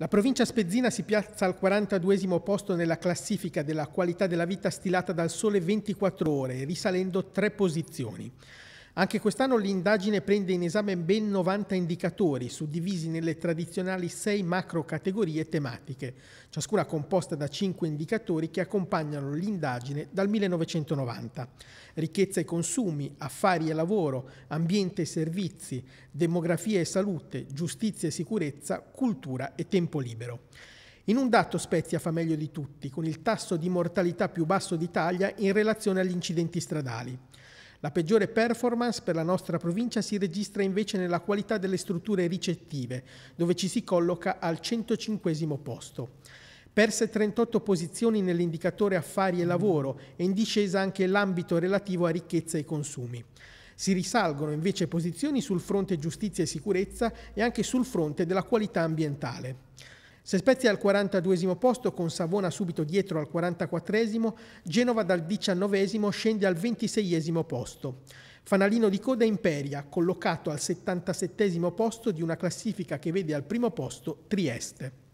La provincia spezzina si piazza al 42 posto nella classifica della qualità della vita stilata dal sole 24 ore, risalendo tre posizioni. Anche quest'anno l'indagine prende in esame ben 90 indicatori, suddivisi nelle tradizionali 6 macro categorie tematiche, ciascuna composta da 5 indicatori che accompagnano l'indagine dal 1990. Ricchezza e consumi, affari e lavoro, ambiente e servizi, demografia e salute, giustizia e sicurezza, cultura e tempo libero. In un dato Spezia fa meglio di tutti, con il tasso di mortalità più basso d'Italia in relazione agli incidenti stradali. La peggiore performance per la nostra provincia si registra invece nella qualità delle strutture ricettive, dove ci si colloca al 105 posto. Perse 38 posizioni nell'indicatore affari e lavoro e in discesa anche l'ambito relativo a ricchezza e consumi. Si risalgono invece posizioni sul fronte giustizia e sicurezza e anche sul fronte della qualità ambientale. Se Spezia al 42 posto con Savona subito dietro al 44 Genova dal 19 scende al 26 posto. Fanalino di coda Imperia, collocato al 77 posto di una classifica che vede al primo posto Trieste.